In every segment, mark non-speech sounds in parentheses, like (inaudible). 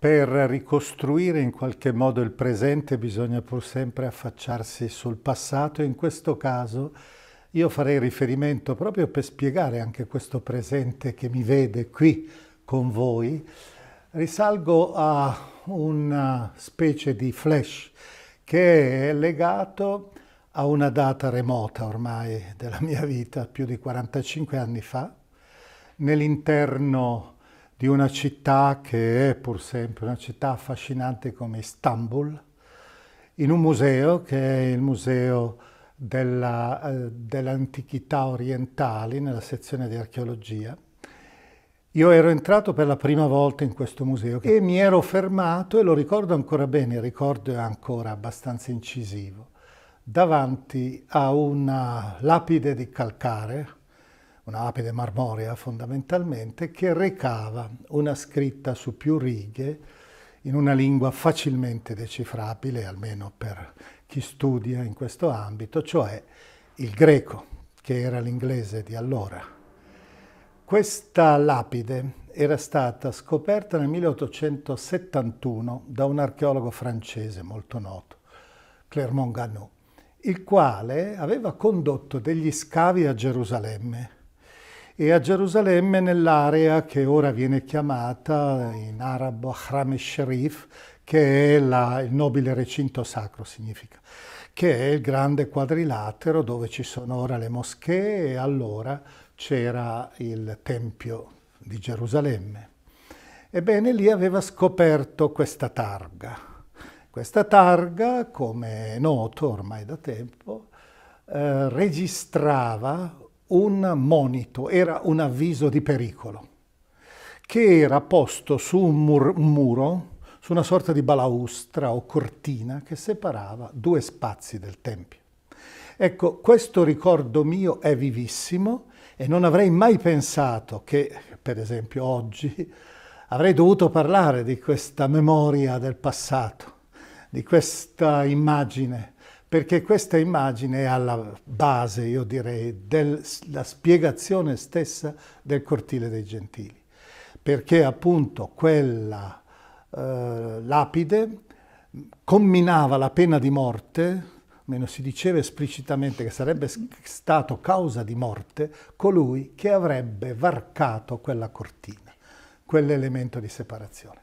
per ricostruire in qualche modo il presente bisogna pur sempre affacciarsi sul passato e in questo caso io farei riferimento proprio per spiegare anche questo presente che mi vede qui con voi. Risalgo a una specie di flash che è legato a una data remota ormai della mia vita, più di 45 anni fa, nell'interno di una città che è pur sempre una città affascinante come Istanbul, in un museo che è il museo eh, dell'antichità dell orientali nella sezione di archeologia. Io ero entrato per la prima volta in questo museo e mi ero fermato, e lo ricordo ancora bene, il ricordo è ancora abbastanza incisivo, davanti a una lapide di calcare un'apide marmorea fondamentalmente, che recava una scritta su più righe in una lingua facilmente decifrabile, almeno per chi studia in questo ambito, cioè il greco, che era l'inglese di allora. Questa lapide era stata scoperta nel 1871 da un archeologo francese molto noto, Clermont Ganot, il quale aveva condotto degli scavi a Gerusalemme e a Gerusalemme nell'area che ora viene chiamata in arabo Hram Sharif, che è la, il nobile recinto sacro significa, che è il grande quadrilatero dove ci sono ora le moschee e allora c'era il Tempio di Gerusalemme. Ebbene, lì aveva scoperto questa targa. Questa targa, come è noto ormai da tempo, eh, registrava un monito, era un avviso di pericolo, che era posto su un, mur un muro, su una sorta di balaustra o cortina che separava due spazi del Tempio. Ecco, questo ricordo mio è vivissimo e non avrei mai pensato che, per esempio, oggi avrei dovuto parlare di questa memoria del passato, di questa immagine perché questa immagine è alla base, io direi, della spiegazione stessa del cortile dei Gentili, perché appunto quella eh, lapide comminava la pena di morte almeno si diceva esplicitamente che sarebbe stato causa di morte colui che avrebbe varcato quella cortina, quell'elemento di separazione.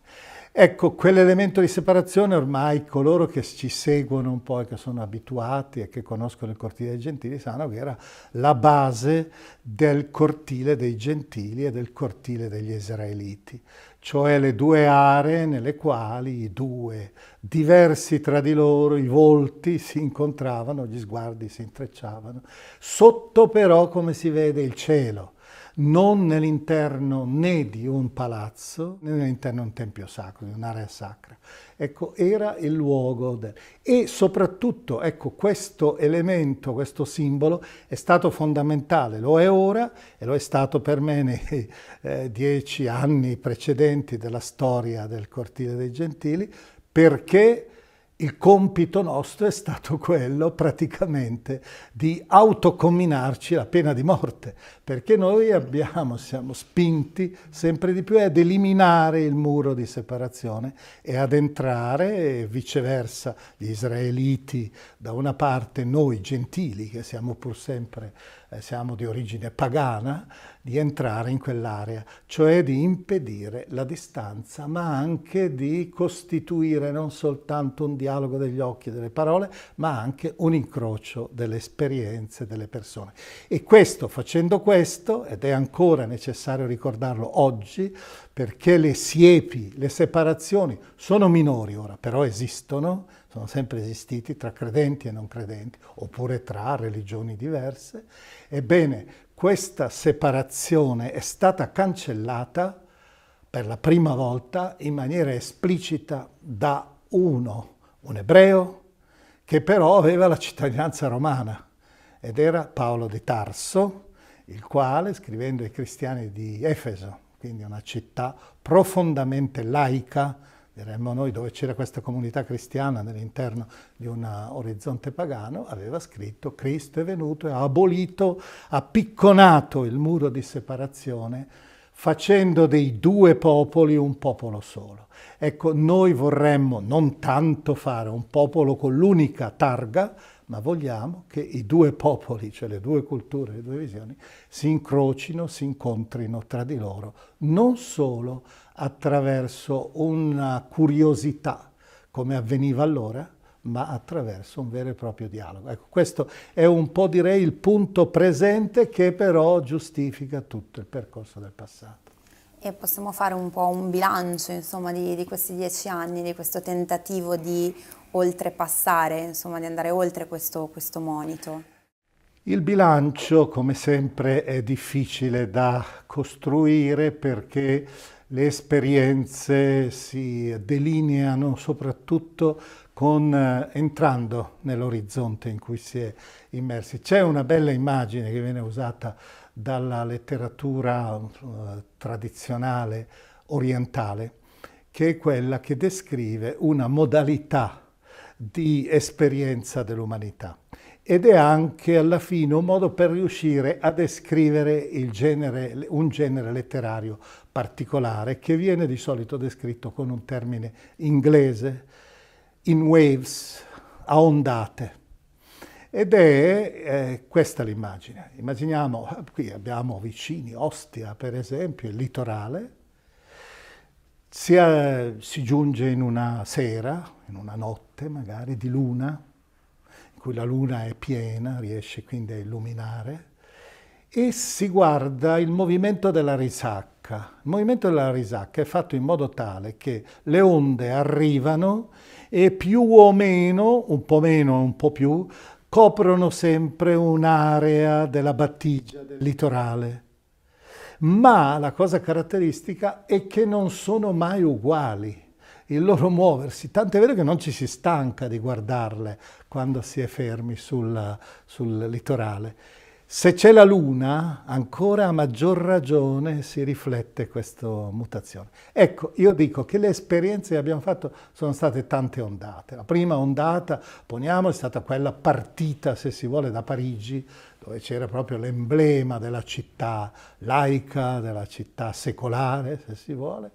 Ecco, quell'elemento di separazione ormai coloro che ci seguono un po' e che sono abituati e che conoscono il cortile dei gentili sanno che era la base del cortile dei gentili e del cortile degli israeliti, cioè le due aree nelle quali i due, diversi tra di loro, i volti si incontravano, gli sguardi si intrecciavano, sotto però come si vede il cielo non nell'interno né di un palazzo né nell'interno di un tempio sacro, di un'area sacra. Ecco, era il luogo del... E soprattutto, ecco, questo elemento, questo simbolo è stato fondamentale, lo è ora e lo è stato per me nei eh, dieci anni precedenti della storia del cortile dei Gentili, perché il compito nostro è stato (laughs) quello praticamente di autocomminarci la pena di morte, perché noi abbiamo, siamo spinti sempre di più ad eliminare il muro di separazione e ad entrare e viceversa gli israeliti da una parte, noi gentili che siamo pur sempre, eh, siamo di origine pagana, di entrare in quell'area, cioè di impedire la distanza, ma anche di costituire non soltanto un dialogo degli occhi e delle parole, ma anche un incrocio delle esperienze delle persone. E questo, facendo questo, ed è ancora necessario ricordarlo oggi, perché le siepi, le separazioni sono minori ora, però esistono, sono sempre esistiti tra credenti e non credenti, oppure tra religioni diverse. Ebbene, questa separazione è stata cancellata per la prima volta in maniera esplicita da uno, un ebreo, che però aveva la cittadinanza romana ed era Paolo di Tarso, il quale, scrivendo ai cristiani di Efeso, quindi una città profondamente laica, diremmo noi, dove c'era questa comunità cristiana all'interno di un eh, orizzonte pagano, aveva scritto Cristo è venuto e ha abolito, ha picconato il muro di separazione facendo dei due popoli un popolo solo. Ecco, noi vorremmo non tanto fare un popolo con l'unica targa, ma vogliamo che i due popoli, cioè le due culture, le due visioni, si incrocino, si incontrino tra di loro, non solo attraverso una curiosità, come avveniva allora, ma attraverso un vero e proprio dialogo. Ecco, questo è un po' direi il punto presente che però giustifica tutto il percorso del passato. E possiamo fare un po' un bilancio insomma, di, di questi dieci anni, di questo tentativo di oltrepassare, insomma, di andare oltre questo, questo monito. Il bilancio, come sempre, è difficile da costruire perché le esperienze si delineano soprattutto con, eh, entrando nell'orizzonte in cui si è immersi. C'è una bella immagine che viene usata dalla letteratura uh, tradizionale orientale, che è quella che descrive una modalità di esperienza dell'umanità ed è anche alla fine un modo per riuscire a descrivere genere, un genere letterario particolare che viene di solito descritto con un termine inglese, in waves, a ondate. Ed è eh, questa l'immagine. Immaginiamo, qui abbiamo vicini, Ostia per esempio, il litorale, si, eh, si giunge in una sera, in una notte magari di luna, in cui la luna è piena, riesce quindi a illuminare, e si guarda il movimento della risacca risacca. Il movimento della risacca è fatto in modo tale che le onde arrivano e più o meno, un po' meno, un po' più, coprono sempre un'area della battigia, del litorale. Ma la cosa caratteristica è che non sono mai uguali il loro muoversi, tant'è vero che non ci si stanca di guardarle quando si è fermi sul, sul litorale se c'è la luna, ancora a maggior ragione si riflette questa mutazione. Ecco, io dico che le esperienze che abbiamo fatto sono state tante ondate. La prima ondata, poniamo, è stata quella partita, se si vuole, da Parigi, dove c'era proprio l'emblema della città laica, della città secolare, se si vuole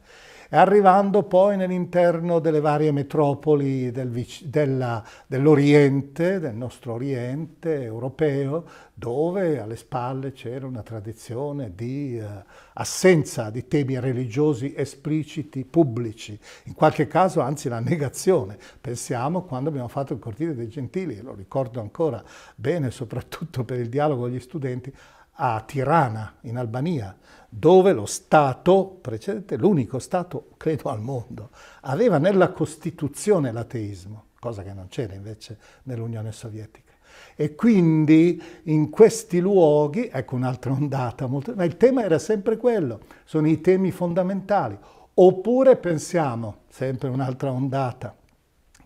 arrivando poi nell'interno delle varie metropoli del, della, dell'Oriente, del nostro Oriente europeo, dove alle spalle c'era una tradizione di eh, assenza di temi religiosi espliciti, pubblici, in qualche caso anzi la negazione. Pensiamo quando abbiamo fatto il cortile dei Gentili, lo ricordo ancora bene, soprattutto per il dialogo con gli studenti, a Tirana, in Albania, dove lo Stato precedente, l'unico Stato, credo, al mondo, aveva nella Costituzione l'ateismo, cosa che non c'era invece nell'Unione Sovietica. E quindi in questi luoghi, ecco un'altra (laughs) ondata, molto, ma il tema era sempre quello, sono i temi fondamentali. Oppure pensiamo, sempre un'altra ondata,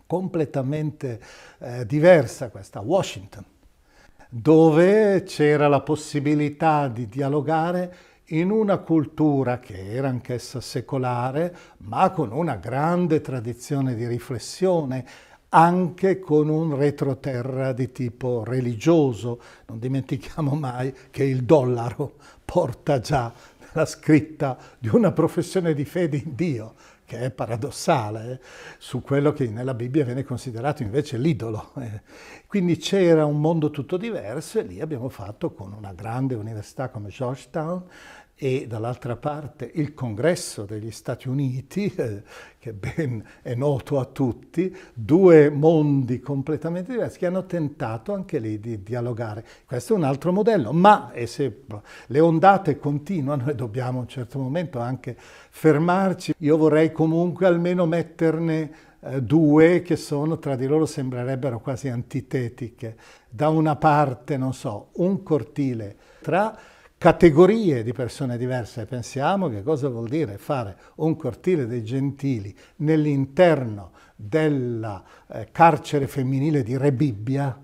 completamente eh, diversa questa, Washington, dove c'era la possibilità di dialogare in una cultura che era anch'essa secolare, ma con una grande tradizione di riflessione, anche con un retroterra di tipo religioso. Non dimentichiamo mai che il dollaro porta già la scritta di una professione di fede in Dio, che è paradossale, eh? su quello che nella Bibbia viene considerato invece l'idolo. Eh. Quindi c'era un mondo tutto diverso e lì abbiamo fatto con una grande università come Georgetown e dall'altra parte il Congresso degli Stati Uniti, eh, (laughs) che ben è noto a tutti, due mondi completamente diversi che hanno tentato anche lì di dialogare. Questo è un altro modello, ma se le ondate continuano e dobbiamo a un certo momento anche fermarci, io vorrei comunque almeno metterne eh, due che sono tra di loro sembrerebbero quasi antitetiche. Da una parte, non so, un cortile tra categorie di persone diverse. Pensiamo che cosa vuol dire fare un cortile dei gentili nell'interno della eh, carcere femminile di Re Bibbia,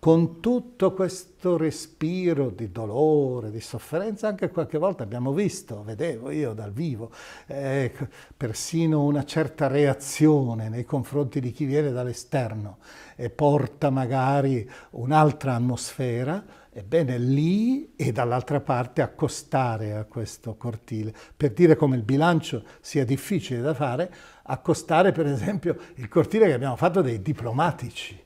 con tutto questo respiro di dolore, di sofferenza, anche qualche volta abbiamo visto, vedevo io dal vivo, eh, ecco, persino una certa reazione nei confronti di chi viene dall'esterno e porta magari un'altra atmosfera, Ebbene, lì e dall'altra parte accostare a questo cortile, per dire come il bilancio sia difficile da fare, accostare per esempio il cortile che abbiamo fatto dei diplomatici,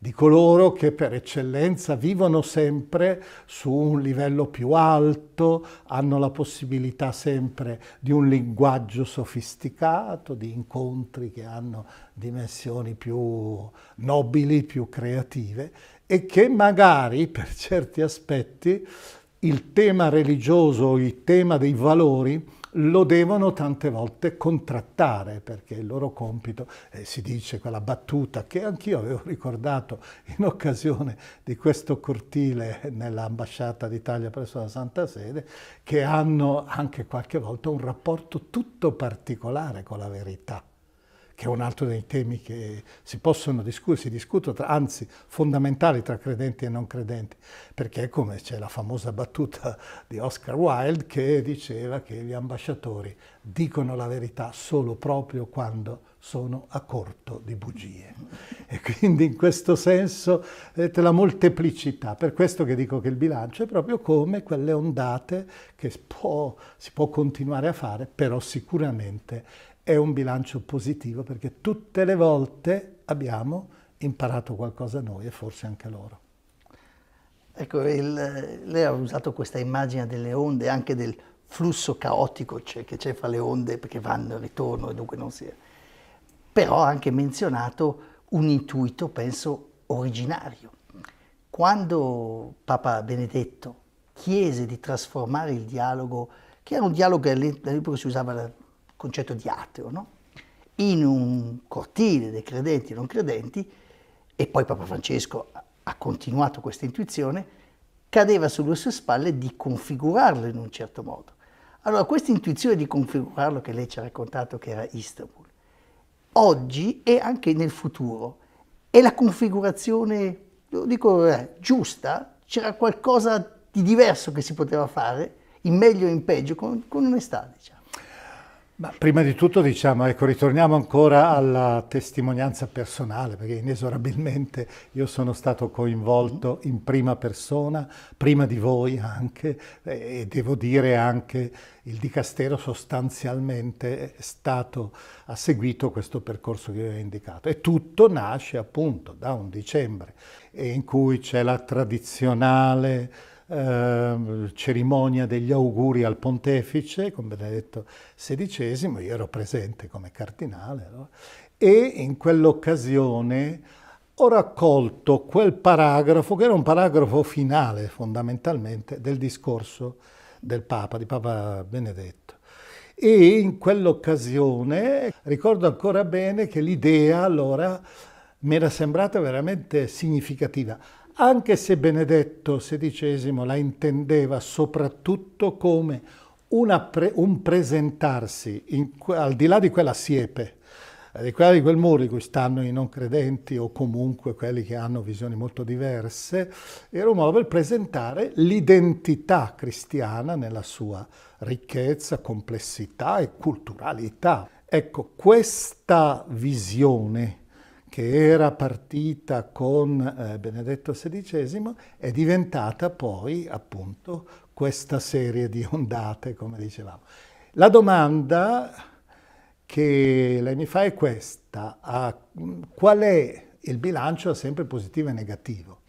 di coloro che per eccellenza vivono sempre su un livello più alto, hanno la possibilità sempre di un linguaggio sofisticato, di incontri che hanno dimensioni più nobili, più creative e che magari (laughs) per certi aspetti il tema religioso, il tema dei valori, lo devono tante volte contrattare perché il loro compito, eh, si dice quella battuta che anch'io avevo ricordato in occasione di questo cortile nell'ambasciata d'Italia presso la Santa Sede, che hanno anche qualche volta un rapporto tutto particolare con la verità che è un altro dei temi che si possono discutere, si discutono, tra, anzi fondamentali tra credenti e non credenti, perché come c'è la famosa battuta di Oscar Wilde che diceva che gli ambasciatori dicono la verità solo proprio quando sono a corto di bugie. E quindi in questo senso eh, la molteplicità, per questo che dico che il bilancio è proprio come quelle ondate che può, si può continuare a fare, però sicuramente è un bilancio positivo perché tutte le volte abbiamo imparato qualcosa noi e forse anche loro. Ecco, il, lei ha usato questa immagine delle onde, anche del flusso caotico cioè, che c'è fra le onde perché vanno e ritorno e dunque non si... È. Però ha anche menzionato un intuito, penso, originario. Quando Papa Benedetto chiese di trasformare il dialogo, che era un dialogo che all'epoca si usava concetto di ateo, no? in un cortile dei credenti e non credenti, e poi Papa Francesco ha continuato questa intuizione, cadeva sulle sue spalle di configurarlo in un certo modo. Allora, questa intuizione di configurarlo che lei ci ha raccontato che era Istanbul, oggi e anche nel futuro, è la configurazione, lo dico eh, giusta, c'era qualcosa di diverso che si poteva fare, in meglio o in peggio, con, con onestà, diciamo. Ma prima di tutto diciamo, ecco, ritorniamo ancora alla testimonianza personale, perché inesorabilmente io sono stato coinvolto mm-hmm. in prima persona, prima di voi anche, e devo dire anche il Dicastero sostanzialmente è stato, ha seguito questo percorso che vi ho indicato. E tutto nasce appunto da un dicembre, in cui c'è la tradizionale Ehm, cerimonia degli auguri al pontefice con Benedetto XVI, io ero presente come cardinale, no? e in quell'occasione ho raccolto quel paragrafo, che era un paragrafo finale fondamentalmente del discorso del Papa, di Papa Benedetto. E in quell'occasione ricordo ancora bene che l'idea allora mi era sembrata veramente significativa anche se Benedetto XVI la intendeva soprattutto come pre, un presentarsi, in, al di là di quella siepe, di quella di quel muro in cui stanno i non credenti o comunque quelli che hanno visioni molto diverse, era un modo per presentare l'identità cristiana nella sua ricchezza, complessità e culturalità. Ecco, questa visione che era partita con eh, Benedetto XVI, è diventata poi appunto questa serie di ondate, come dicevamo. La domanda che lei mi fa è questa, a, qual è il bilancio sempre positivo e negativo?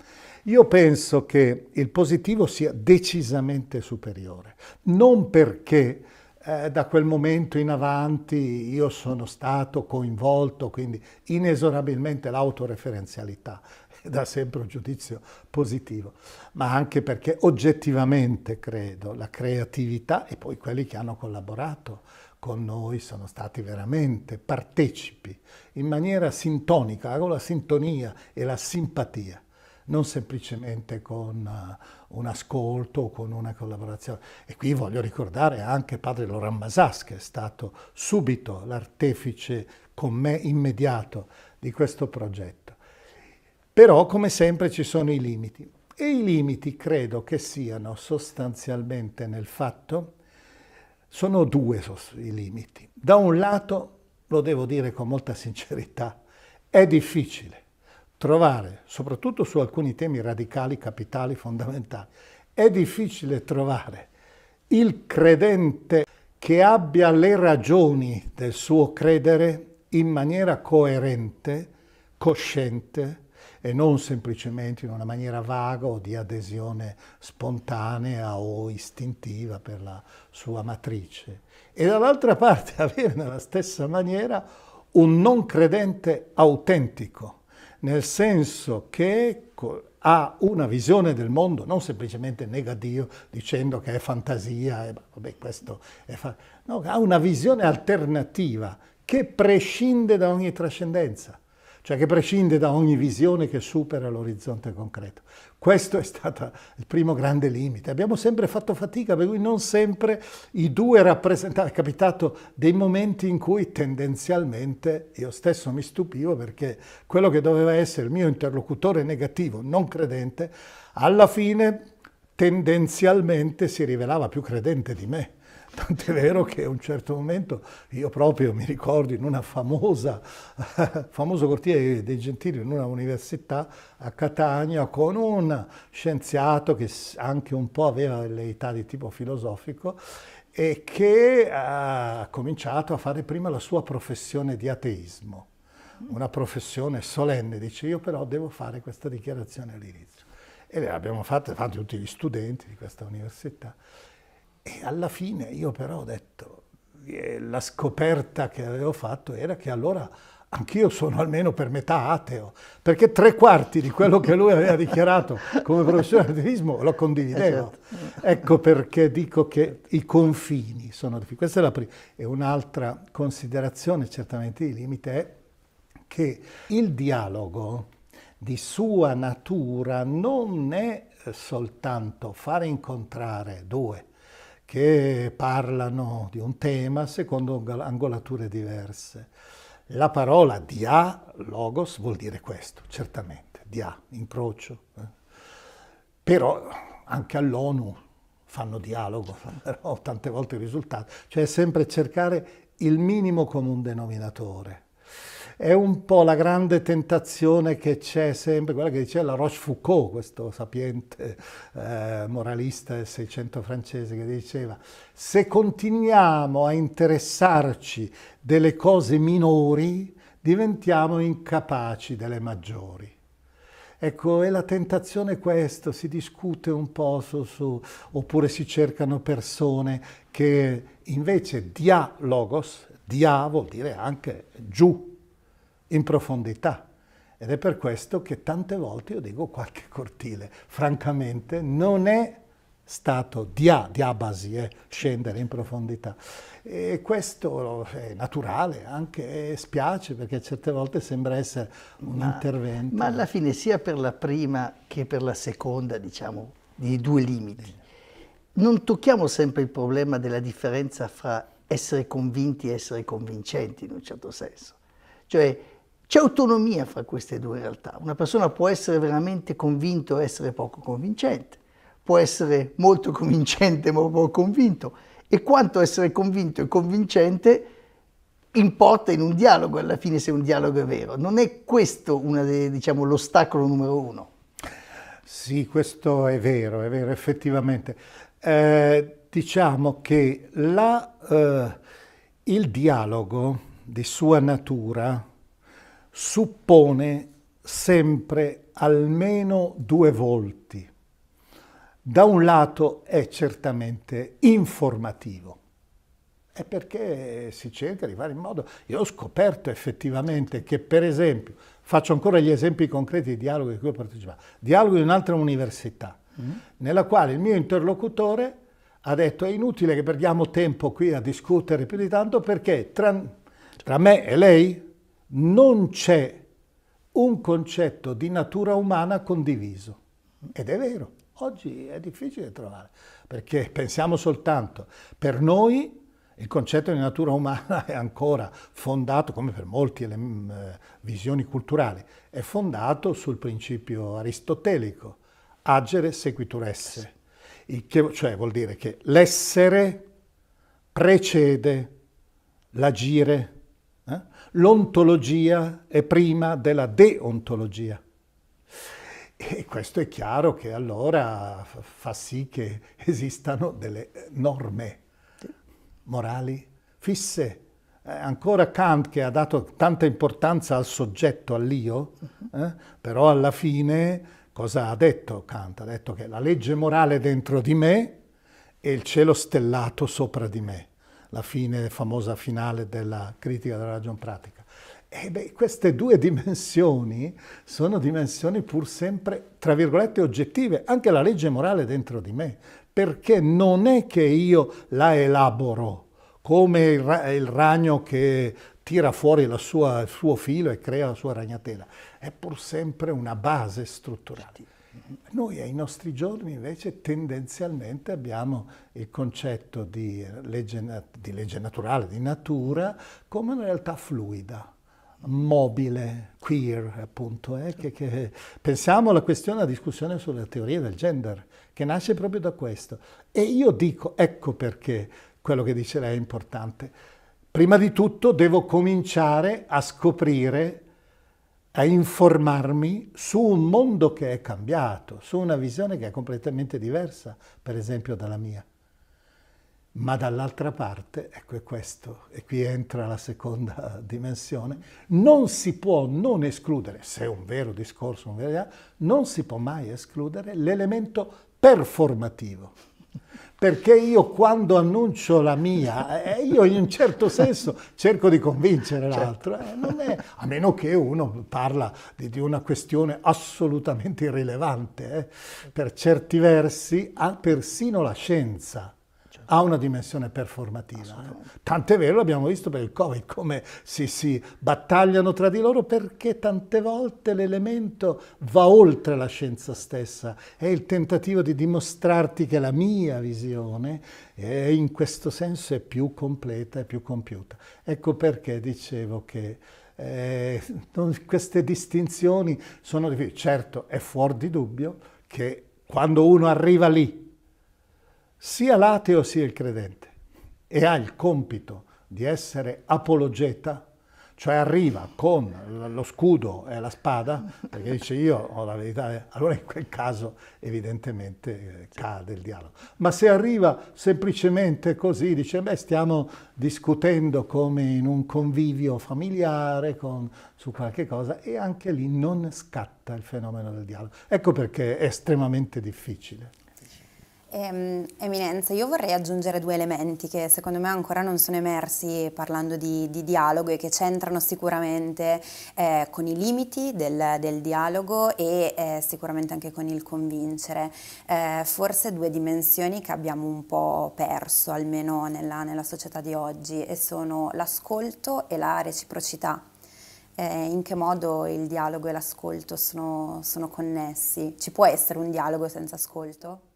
Io penso che il positivo sia decisamente superiore, non perché eh, da quel momento in avanti io sono stato coinvolto, quindi inesorabilmente l'autoreferenzialità (laughs) è da sempre un giudizio positivo, ma anche perché oggettivamente credo la creatività e poi quelli che hanno collaborato con noi sono stati veramente partecipi in maniera sintonica, con la sintonia e la simpatia non semplicemente con eh, un ascolto con una collaborazione. E qui voglio ricordare anche padre Loran Masas, che è stato subito l'artefice con me immediato di questo progetto. Però, come sempre, ci sono i limiti. E i limiti credo che siano sostanzialmente nel fatto, sono due i limiti. Da un lato, lo devo dire con molta sincerità, è difficile trovare, soprattutto su alcuni temi radicali, capitali, fondamentali, è difficile trovare il credente che abbia le ragioni del suo credere in maniera coerente, cosciente e non semplicemente in una maniera vaga o di adesione spontanea o istintiva per la sua matrice. E dall'altra (laughs) parte avere nella stessa maniera un non credente autentico, nel senso che ha una visione del mondo non semplicemente nega Dio dicendo che è fantasia, e, eh, vabbè, questo è fa- no, ha una visione alternativa che prescinde da ogni trascendenza, cioè che prescinde da ogni visione che supera l'orizzonte concreto. Questo è stato il primo grande limite. Abbiamo sempre fatto fatica, per cui non sempre i due rappresentanti. È capitato dei momenti in cui tendenzialmente io stesso mi stupivo perché quello che doveva essere il mio interlocutore negativo, non credente, alla fine tendenzialmente si rivelava più credente di me. Tant'è vero che a un certo momento io proprio mi ricordo in una famosa, (laughs) famoso cortile dei Gentili, in una università a Catania, con un scienziato che anche un po' aveva delle età di tipo filosofico e che ha cominciato a fare prima la sua professione di ateismo, una professione solenne, dice io però devo fare questa dichiarazione all'inizio. E l'abbiamo fatta davanti tutti gli studenti di questa università. E alla fine io però ho detto, eh, la scoperta che avevo fatto era che allora anch'io sono almeno per metà ateo, perché tre quarti di quello che lui aveva dichiarato come professore di ateismo lo condividevo. Eh, certo. Ecco perché dico che i confini sono difficili. Questa è la prima. E un'altra considerazione certamente di limite è che il dialogo di sua natura non è soltanto fare incontrare due che parlano di un tema secondo angolature diverse. La parola dia, logos, vuol dire questo, certamente, dia, incrocio. Eh. Però anche all'ONU fanno dialogo, fanno (laughs) tante volte il risultato, cioè sempre cercare il minimo comune denominatore è un po' la grande tentazione che c'è sempre, quella che diceva la Rochefoucauld, questo sapiente eh, moralista del Seicento francese, che diceva se continuiamo a interessarci delle cose minori, diventiamo incapaci delle maggiori. Ecco, è la tentazione questa, si discute un po' su, su, oppure si cercano persone che invece dia logos, dia vuol dire anche giù, in profondità. Ed è per questo che tante volte io dico qualche cortile, francamente non è stato dia, diabasi, eh, scendere in profondità. E questo è naturale, anche spiace perché certe volte sembra essere un ma, intervento. Ma alla fine sia per la prima che per la seconda, diciamo, di due limiti. Non tocchiamo sempre il problema della differenza fra essere convinti e essere convincenti in un certo senso. Cioè, c'è autonomia fra queste due realtà. Una persona può essere veramente convinto o essere poco convincente, può essere molto (laughs) convincente ma poco convinto. E quanto essere convinto e convincente importa in un dialogo, alla fine se un dialogo è vero. Non è questo de, diciamo, l'ostacolo numero uno. Sì, questo è vero, è vero, effettivamente. Eh, diciamo che la, eh, il dialogo di sua natura suppone sempre almeno due volti. Da un lato è certamente informativo, è perché si cerca di fare in modo... Io ho scoperto effettivamente che, per esempio, faccio ancora gli esempi concreti di dialogo di cui ho partecipato, dialogo di un'altra università, mm. nella quale il mio interlocutore ha detto è inutile che perdiamo tempo qui a discutere più di tanto perché tra, tra me e lei non c'è un concetto di natura umana condiviso. Ed è vero, oggi è difficile trovare, perché pensiamo soltanto, per noi il concetto di natura umana (laughs) è ancora fondato, come per molte mm, eh, visioni culturali, è fondato sul principio aristotelico, agere sequitur esse, che, cioè vuol dire che l'essere precede l'agire eh? L'ontologia è prima della deontologia. E questo è chiaro che allora fa sì che esistano delle norme morali fisse. Eh, ancora Kant che ha dato tanta importanza al soggetto, all'io, eh, però alla fine cosa ha detto Kant? Ha detto che la legge morale è dentro di me e il cielo stellato sopra di me la fine, famosa finale della critica della ragion pratica. E eh beh, queste due dimensioni sono dimensioni pur sempre, tra virgolette, oggettive, anche la legge morale dentro di me, perché non è che io la elaboro come il, ra il ragno che tira fuori sua, il suo filo e crea la sua ragnatela, è pur sempre una base strutturale. Noi ai nostri giorni invece tendenzialmente abbiamo il concetto di legge, di legge naturale, di natura, come una realtà fluida mobile, queer appunto. Eh? Che, che... Pensiamo alla questione, alla discussione sulla teoria del gender, che nasce proprio da questo. E io dico, ecco perché quello che dice lei è importante. Prima di tutto devo cominciare a scoprire a informarmi su un mondo che è cambiato, su una visione che è completamente diversa, per esempio, dalla mia. Ma dall'altra parte, ecco è questo, e qui entra la seconda (laughs) dimensione, non si può non escludere, se è un vero discorso, un vero, non si può mai escludere l'elemento performativo perché io quando annuncio la mia, eh, io in un certo senso cerco di convincere certo. l'altro, certo. a meno che uno parla di, di una questione assolutamente irrilevante. Eh. Per certi versi, ha persino la scienza ha una dimensione performativa. Eh. Tant'è vero, l'abbiamo visto per il Covid, come si, si battagliano tra di loro perché tante volte l'elemento va oltre la scienza stessa, è il tentativo di dimostrarti che la mia visione è, in questo senso è più completa, e più compiuta. Ecco perché dicevo che eh, queste distinzioni sono difficili. Certo, è fuori di dubbio che quando uno arriva lì sia l'ateo sia il credente e ha il compito di essere apologeta, cioè arriva con lo scudo e la spada, perché dice io ho la verità, allora in quel caso evidentemente eh, cade il dialogo. Ma se arriva semplicemente così, dice beh stiamo discutendo come in un convivio familiare con, su qualche cosa e anche lì non scatta il fenomeno del dialogo. Ecco perché è estremamente difficile. Ehm, Eminenza, io vorrei aggiungere due elementi che secondo me ancora non sono emersi parlando di, di dialogo e che c'entrano sicuramente eh, con i limiti del, del dialogo e eh, sicuramente anche con il convincere. Eh, forse due dimensioni che abbiamo un po' perso, almeno nella, nella società di oggi, e sono l'ascolto e la reciprocità eh, in che modo il dialogo e l'ascolto sono, sono connessi? Ci può essere un dialogo senza ascolto?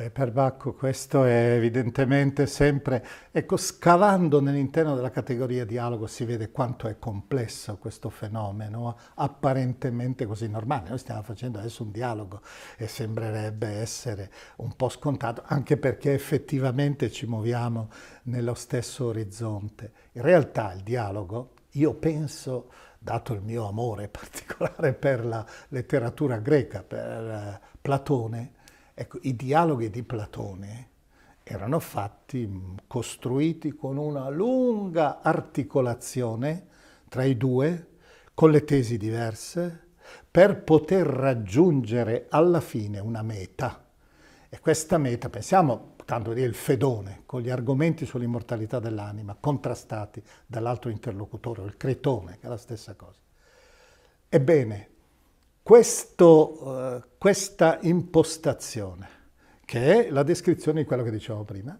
Beh, per Bacco questo è evidentemente sempre, ecco, scavando nell'interno della categoria dialogo si vede quanto è complesso questo fenomeno, apparentemente così normale. Noi stiamo facendo adesso un dialogo e sembrerebbe essere un po' scontato, anche perché effettivamente ci muoviamo nello stesso orizzonte. In realtà il dialogo, io penso, dato il mio amore particolare per la letteratura greca, per eh, Platone, Ecco, i dialoghi di Platone erano fatti, mm, costruiti con una lunga articolazione tra i due, con le tesi diverse, per poter raggiungere alla fine una meta. E questa meta, pensiamo tanto lì il Fedone, con gli argomenti sull'immortalità dell'anima, contrastati dall'altro interlocutore, il Cretone, che è la stessa cosa. Ebbene, questo, eh, questa impostazione, che è la descrizione di quello che dicevamo prima,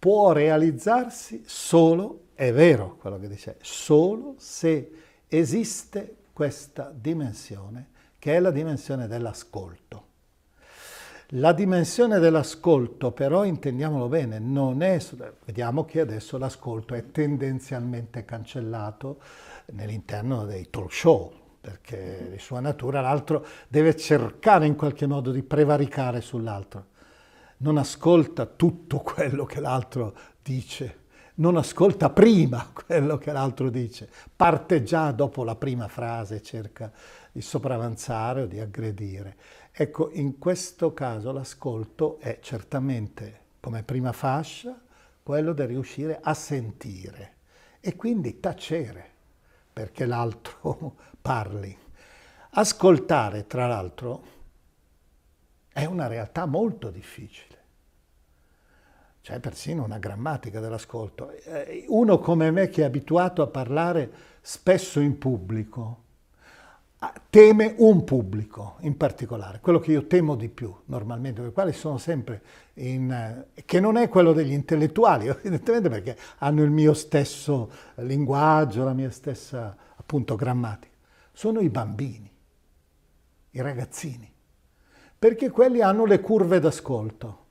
può realizzarsi solo, è vero quello che dice, solo se esiste questa dimensione, che è la dimensione dell'ascolto. La dimensione dell'ascolto, però, intendiamolo bene, non è... Vediamo che adesso l'ascolto è tendenzialmente cancellato nell'interno dei talk show, perché di sua natura l'altro deve cercare in qualche modo di prevaricare sull'altro. Non ascolta tutto (laughs) quello che l'altro dice, non ascolta prima (laughs) quello che l'altro dice, parte già dopo la prima frase, cerca di sopravanzare o di aggredire. Ecco, in questo caso l'ascolto è certamente come prima fascia quello di riuscire a sentire e quindi tacere perché l'altro parli. Ascoltare, tra l'altro, è una realtà molto difficile. C'è cioè, persino una grammatica dell'ascolto. Eh, uno come me che è abituato a parlare spesso in pubblico, teme un pubblico in particolare, quello che io temo di più normalmente, per quale sono sempre in... Eh, che non è quello degli intellettuali, (laughs) evidentemente perché hanno il mio stesso linguaggio, la mia stessa appunto grammatica sono i bambini, i ragazzini, perché quelli hanno le curve d'ascolto,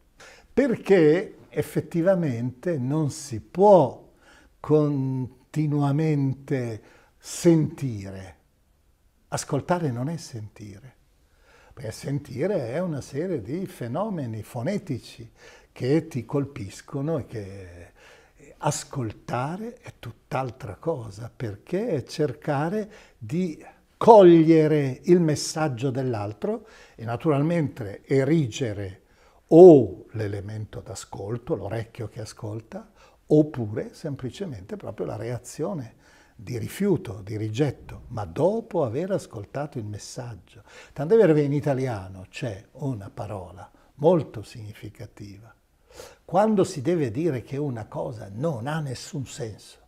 perché effettivamente non si può continuamente sentire. Ascoltare non è sentire, perché sentire è una serie di fenomeni fonetici che ti colpiscono e che eh, ascoltare è tutt'altra cosa, perché è cercare di cogliere il messaggio dell'altro e naturalmente erigere o l'elemento d'ascolto, l'orecchio che ascolta, oppure semplicemente proprio la reazione di rifiuto, di rigetto, ma dopo aver ascoltato il messaggio. Tant'è vero che in italiano c'è una parola molto significativa. Quando si deve dire che una cosa non ha nessun senso,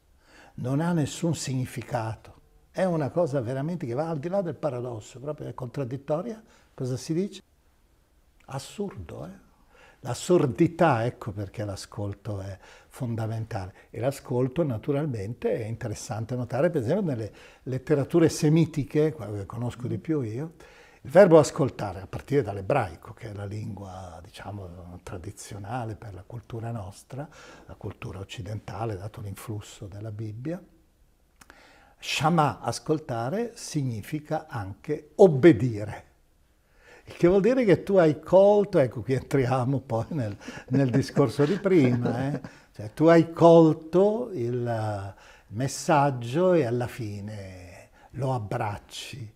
non ha nessun significato, è una cosa veramente che va al di là del paradosso, proprio è contraddittoria. Cosa si dice? Assurdo, eh? L'assurdità, ecco perché l'ascolto è fondamentale. E l'ascolto naturalmente è interessante notare, per esempio, nelle letterature semitiche, quello che conosco di più io, il verbo ascoltare, a partire dall'ebraico, che è la lingua, diciamo, tradizionale per la cultura nostra, la cultura occidentale, dato l'influsso della Bibbia, Shama, ascoltare, significa anche obbedire. Il che vuol dire che tu hai colto, ecco qui entriamo poi nel, nel discorso di prima, eh? cioè, tu hai colto il eh, messaggio e alla fine lo abbracci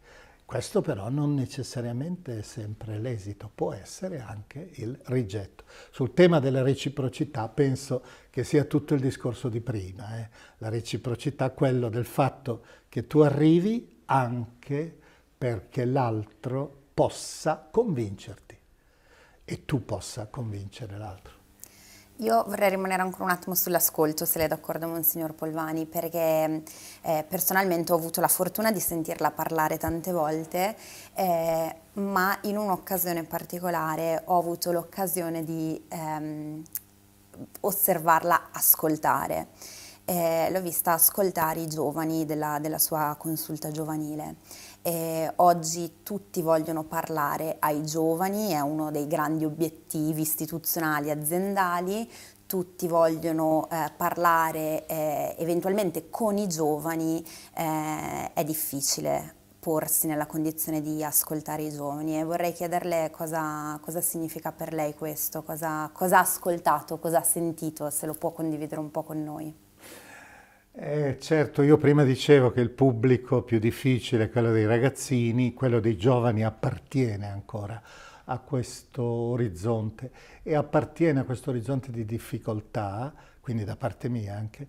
questo però non necessariamente è sempre l'esito, può essere anche il rigetto. Sul tema della reciprocità penso che sia tutto il discorso di prima. Eh? La reciprocità, quello del fatto che tu arrivi anche perché l'altro possa convincerti e tu possa convincere l'altro. Io vorrei rimanere ancora un attimo sull'ascolto, se lei è d'accordo, Monsignor Polvani, perché eh, personalmente ho avuto la fortuna di sentirla parlare tante volte, eh, ma in un'occasione particolare ho avuto l'occasione di ehm, osservarla ascoltare. Eh, l'ho vista ascoltare i giovani della, della sua consulta giovanile. Eh, oggi tutti vogliono parlare ai giovani, è uno dei grandi obiettivi istituzionali aziendali, tutti vogliono eh, parlare eh, eventualmente con i giovani, eh, è difficile porsi nella condizione di ascoltare i giovani e vorrei chiederle cosa, cosa significa per lei questo, cosa ha ascoltato, cosa ha sentito, se lo può condividere un po' con noi. Eh, certo, io prima dicevo che il pubblico più difficile è quello dei ragazzini, quello dei giovani appartiene ancora a questo orizzonte e appartiene a questo orizzonte di difficoltà, quindi da parte mia anche,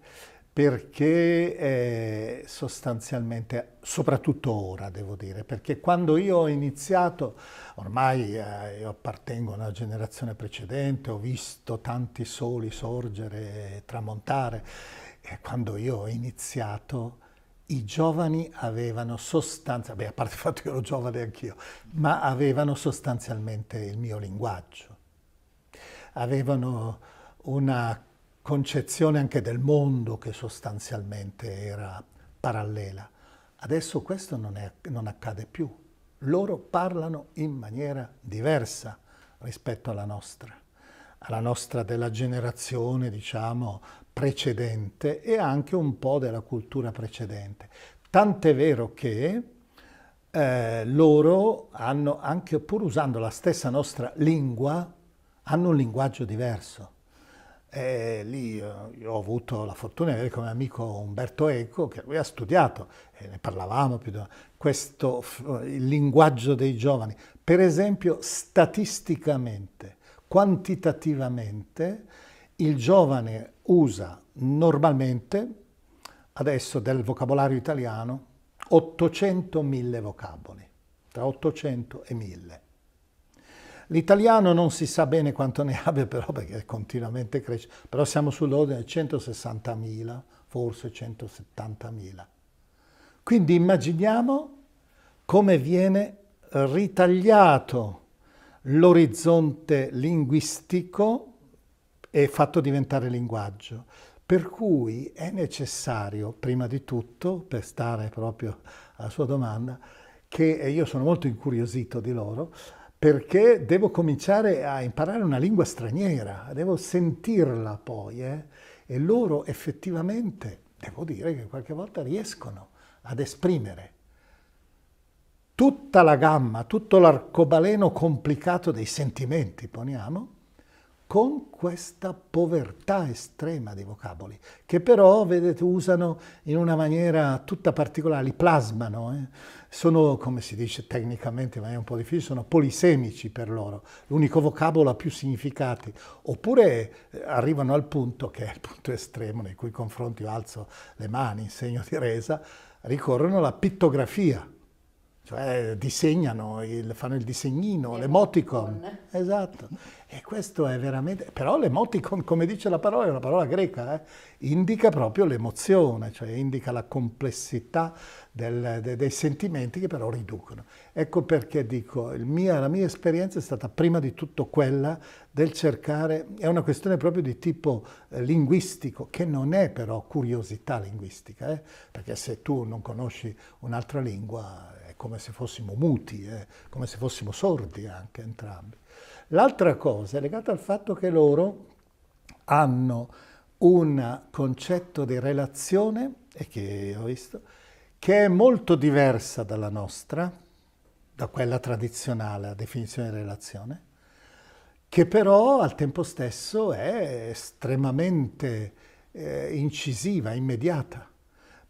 perché sostanzialmente, soprattutto ora devo dire, perché quando io ho iniziato, ormai eh, io appartengo a una generazione precedente, ho visto tanti soli sorgere e tramontare, quando io ho iniziato, i giovani avevano sostanzialmente, a parte il fatto che ero giovane anch'io, ma avevano sostanzialmente il mio linguaggio. Avevano una concezione anche del mondo che sostanzialmente era parallela. Adesso questo non, è, non accade più. Loro parlano in maniera diversa rispetto alla nostra alla nostra della generazione, diciamo, precedente e anche un po' della cultura precedente. Tant'è vero che eh, loro hanno, anche pur usando la stessa nostra lingua, hanno un linguaggio diverso. E lì io, eh, io ho avuto la fortuna di avere come amico Umberto Eco, che lui ha studiato, e ne parlavamo più di questo il linguaggio dei giovani. Per esempio, statisticamente, quantitativamente, il giovane usa normalmente, adesso del vocabolario italiano, 800.000 vocaboli, tra 800 e 1000. L'italiano non si sa bene quanto ne (laughs) abbia però perché continuamente cresce, però siamo sull'ordine di 160.000, forse 170.000. Quindi immaginiamo come viene ritagliato l'orizzonte linguistico e fatto diventare linguaggio. Per cui è necessario, prima di tutto, per stare proprio alla sua domanda, che io sono molto incuriosito di loro, perché devo cominciare a imparare una lingua straniera, devo sentirla poi, eh? e loro effettivamente, devo dire che qualche volta riescono ad esprimere tutta la gamma, tutto l'arcobaleno complicato dei sentimenti, poniamo, con questa povertà estrema di vocaboli, che però, vedete, usano in una maniera tutta particolare, li plasmano, eh? sono, come si dice tecnicamente, ma è un po' difficile, sono polisemici per loro, l'unico vocabolo ha più significati, oppure eh, arrivano al punto, che è il punto estremo nei cui confronti io alzo le mani in segno di resa, ricorrono alla pittografia, cioè disegnano, il, fanno il disegnino, l'emoticon. Le esatto. E questo è veramente... Però l'emoticon, come dice la parola, è una parola greca, eh? indica proprio l'emozione, cioè indica la complessità del, de, dei sentimenti che però riducono. Ecco perché dico, mia, la mia esperienza è stata prima di tutto quella del cercare, è una questione proprio di tipo eh, linguistico, che non è però curiosità linguistica, eh? perché se tu non conosci un'altra lingua come se fossimo muti, è eh, come se fossimo sordi anche entrambi. L'altra cosa è legata al fatto che loro hanno un concetto di relazione, e che ho visto, che è molto diversa dalla nostra, da quella tradizionale, la definizione di relazione, che però al tempo stesso è estremamente eh, incisiva, immediata.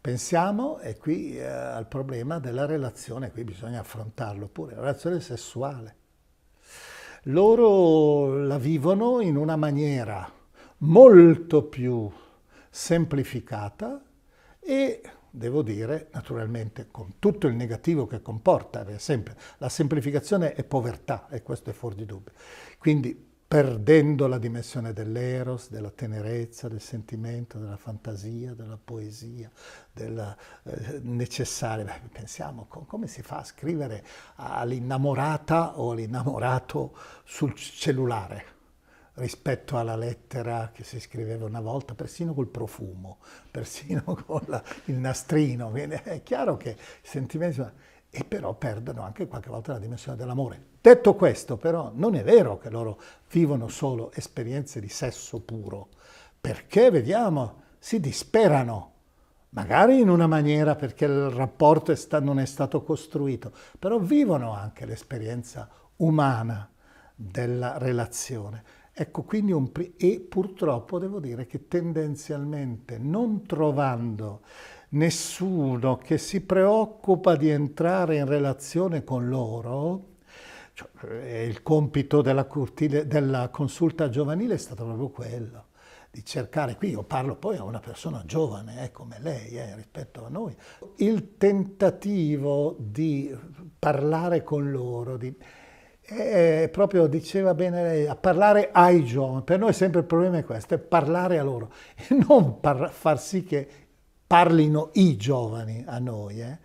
Pensiamo, e qui, eh, al problema della relazione, qui bisogna affrontarlo pure, la relazione sessuale. Loro la vivono in una maniera molto più semplificata e devo dire, naturalmente, con tutto il negativo che comporta, per la semplificazione è povertà, e questo è fuori di dubbio. Quindi perdendo la dimensione dell'eros, della tenerezza, del sentimento, della fantasia, della poesia, della eh, necessaria. Beh, pensiamo co- come si fa a scrivere all'innamorata o all'innamorato sul cellulare rispetto alla lettera che si scriveva una volta, persino col profumo, persino (laughs) con la, il nastrino. Quindi è chiaro che i sentimenti... E però perdono anche qualche volta la dimensione dell'amore Detto questo, però, non è vero che loro vivono solo esperienze di sesso puro, perché, vediamo, si disperano, magari in una maniera perché il rapporto è sta- non è stato costruito, però vivono anche l'esperienza umana della relazione. Ecco, quindi un pri- e purtroppo devo dire che tendenzialmente non trovando nessuno che si preoccupa di entrare in relazione con loro, cioè, eh, il compito della, curtile, della, consulta giovanile è stato proprio quello, di cercare, qui io parlo poi a una persona giovane eh, come lei eh, rispetto a noi, il tentativo di parlare con loro, di, eh, eh proprio diceva bene lei, a parlare ai giovani, per noi sempre il problema è questo, è parlare a loro (laughs) e non far sì che parlino i giovani a noi. Eh.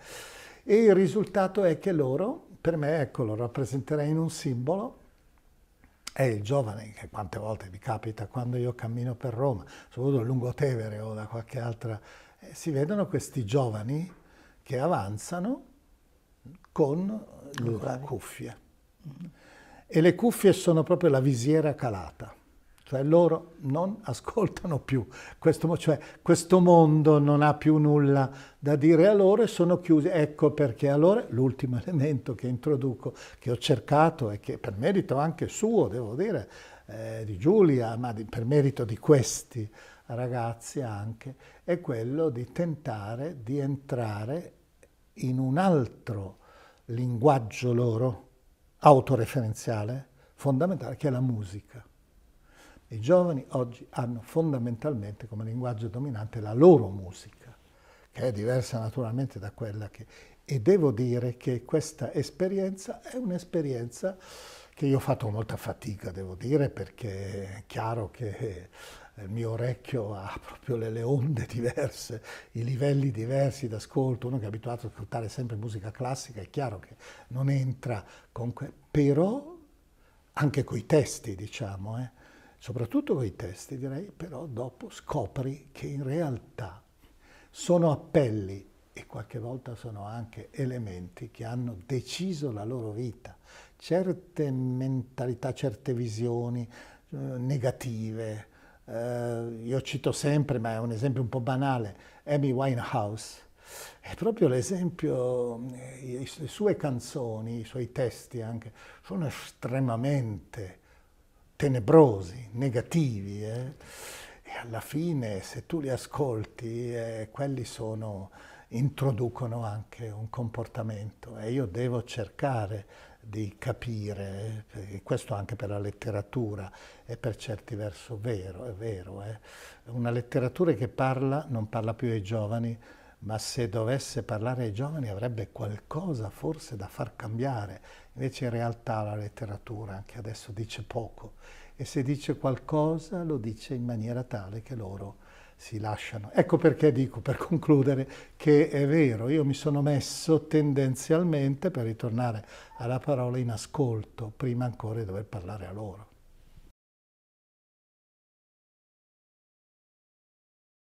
E il risultato è che loro per me ecco, lo rappresenterei in un simbolo è il giovane che quante volte mi capita quando io cammino per Roma, soprattutto a Lungotevere o da qualche altra, eh, si vedono questi giovani che avanzano con le cuffie. E le cuffie sono proprio la visiera calata. Cioè loro non ascoltano più, questo, cioè, questo mondo non ha più nulla da dire a loro e sono chiusi. Ecco perché allora l'ultimo elemento che introduco, che ho cercato e che per merito anche suo, devo dire, eh, di Giulia, ma di, per merito di questi ragazzi anche, è quello di tentare di entrare in un altro linguaggio loro, autoreferenziale, fondamentale, che è la musica. I giovani oggi hanno fondamentalmente come linguaggio dominante la loro musica, che è diversa naturalmente da quella che... E devo dire che questa esperienza è un'esperienza che io ho fatto molta fatica, devo dire, perché è chiaro che eh, il mio orecchio ha (laughs) proprio le, onde diverse, i livelli diversi d'ascolto, uno che è abituato a ascoltare sempre musica classica è chiaro che non entra con... Que- però anche coi testi, diciamo, eh, soprattutto con i testi direi, però dopo scopri che in realtà sono appelli e qualche volta sono anche elementi che hanno deciso la loro vita. Certe mentalità, certe visioni eh, negative, eh, io cito sempre, ma è un esempio un po' banale, Amy Winehouse, è proprio l'esempio, le eh, sue canzoni, i suoi testi anche, sono estremamente tenebrosi, negativi. Eh? E alla fine, se tu li ascolti, eh, quelli sono, introducono anche un comportamento e io devo cercare di capire, eh, questo anche per la letteratura è per certi versi vero, è vero, eh. una letteratura che parla, non parla più ai giovani, ma se dovesse parlare ai giovani avrebbe qualcosa forse da far cambiare. Invece in realtà la letteratura anche adesso dice poco e se dice qualcosa lo dice in maniera tale che loro si lasciano. Ecco perché dico, per concludere, che è vero, io mi sono messo tendenzialmente, per ritornare alla parola, in ascolto, prima ancora di dover parlare a loro.